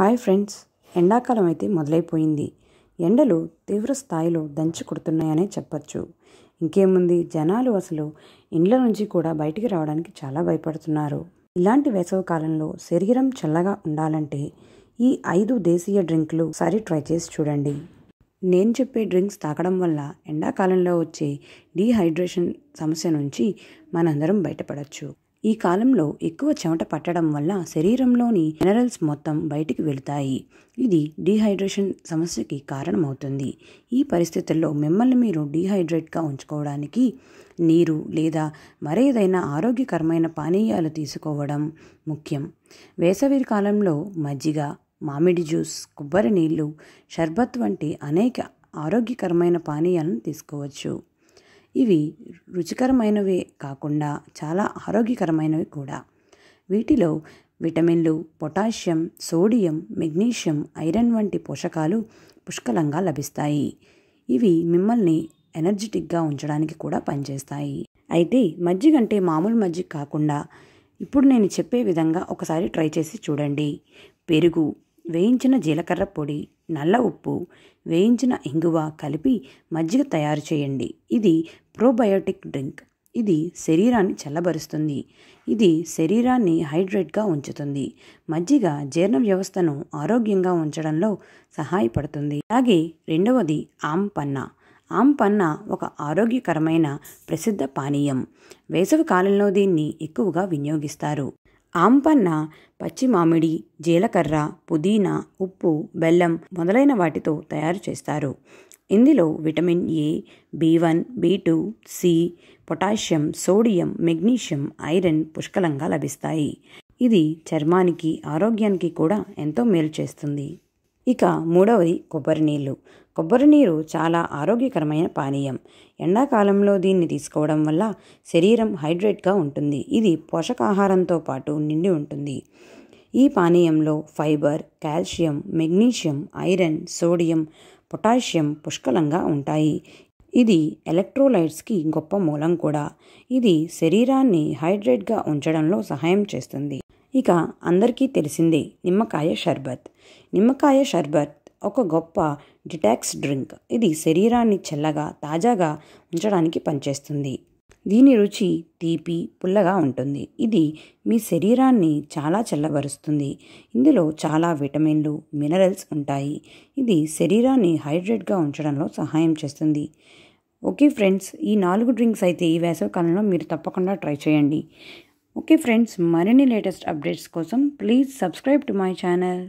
hi friends ఎండాకాలం అయితే మొదలైపోయింది ఎండలు తీవ్ర స్థాయిలో దంచి కొడుతున్నాయనే చెప్పచ్చు ఇంకేముంది జనాలు అసలు ఇండ్ల నుంచి కూడా బయటికి రావడానికి చాలా భయపడుతున్నారు ఇలాంటి వేసవ కాలంలో శరీరం చల్లగా ఉండాలంటే ఈ ఐదు దేశీయ డ్రింక్లు సరి ట్రై చేసి చూడండి నేను చెప్పే డ్రింక్స్ తాగడం వల్ల ఎండాకాలంలో వచ్చే డీహైడ్రేషన్ సమస్య నుంచి మనందరం బయటపడవచ్చు ఈ కాలంలో ఎక్కువ చెమట పట్టడం వల్ల శరీరంలోని మినరల్స్ మొత్తం బయటికి వెళుతాయి ఇది డీహైడ్రేషన్ సమస్యకి కారణమవుతుంది ఈ పరిస్థితుల్లో మిమ్మల్ని మీరు డీహైడ్రేట్గా ఉంచుకోవడానికి నీరు లేదా మరేదైనా ఆరోగ్యకరమైన పానీయాలు తీసుకోవడం ముఖ్యం వేసవి కాలంలో మజ్జిగ మామిడి జ్యూస్ కొబ్బరి నీళ్లు షర్బత్ వంటి అనేక ఆరోగ్యకరమైన పానీయాలను తీసుకోవచ్చు ఇవి రుచికరమైనవే కాకుండా చాలా ఆరోగ్యకరమైనవి కూడా వీటిలో విటమిన్లు పొటాషియం సోడియం మెగ్నీషియం ఐరన్ వంటి పోషకాలు పుష్కలంగా లభిస్తాయి ఇవి మిమ్మల్ని ఎనర్జెటిక్గా ఉంచడానికి కూడా పనిచేస్తాయి అయితే మజ్జిగ అంటే మామూలు మజ్జిగ కాకుండా ఇప్పుడు నేను చెప్పే విధంగా ఒకసారి ట్రై చేసి చూడండి పెరుగు వేయించిన జీలకర్ర పొడి నల్ల ఉప్పు వేయించిన ఇంగువ కలిపి మజ్జిగ తయారు చేయండి ఇది ప్రోబయోటిక్ డ్రింక్ ఇది శరీరాన్ని చల్లబరుస్తుంది ఇది శరీరాన్ని హైడ్రేట్గా ఉంచుతుంది మజ్జిగ జీర్ణ వ్యవస్థను ఆరోగ్యంగా ఉంచడంలో సహాయపడుతుంది అలాగే రెండవది ఆమ్ పన్నా ఆమ్ పన్నా ఒక ఆరోగ్యకరమైన ప్రసిద్ధ పానీయం వేసవి కాలంలో దీన్ని ఎక్కువగా వినియోగిస్తారు ఆంపన్న పచ్చి మామిడి జీలకర్ర పుదీనా ఉప్పు బెల్లం మొదలైన వాటితో తయారు చేస్తారు ఇందులో vitamin A B one B two C potassium sodium magnesium iron పుష్కలంగా లభిస్తాయి ఇది చర్మానికి ఆరోగ్యానికి కూడా ఎంతో మేలు చేస్తుంది ఇక మూడవది కొబ్బరి నీళ్ళు కొబ్బరి నీరు చాలా ఆరోగ్యకరమైన పానీయం ఎండాకాలంలో దీన్ని తీసుకోవడం వల్ల శరీరం హైడ్రేట్గా ఉంటుంది ఇది పోషకాహారంతో పాటు నిండి ఉంటుంది ఈ పానీయంలో fibre calcium magnesium iron sodium potassium పుష్కలంగా ఉంటాయి ఇది ఎలక్ట్రోలైట్స్కి గొప్ప మూలం కూడా ఇది శరీరాన్ని హైడ్రేట్గా ఉంచడంలో సహాయం చేస్తుంది ఇక అందరికీ తెలిసిందే నిమ్మకాయ షర్బత్ నిమ్మకాయ షర్బత్ ఒక గొప్ప డిటాక్స్ డ్రింక్ ఇది శరీరాన్ని చల్లగా తాజాగా ఉంచడానికి పనిచేస్తుంది దీని రుచి తీపి పుల్లగా ఉంటుంది ఇది మీ శరీరాన్ని చాలా చల్లబరుస్తుంది ఇందులో చాలా విటమిన్లు మినరల్స్ ఉంటాయి ఇది శరీరాన్ని హైడ్రేట్గా ఉంచడంలో సహాయం చేస్తుంది ఓకే ఫ్రెండ్స్ ఈ నాలుగు డ్రింక్స్ అయితే ఈ వేసవికాలంలో మీరు తప్పకుండా ట్రై చేయండి ओके फ्रेंड्स मरने लेटेस्ट अपडेट्स कोसम please subscribe to my channel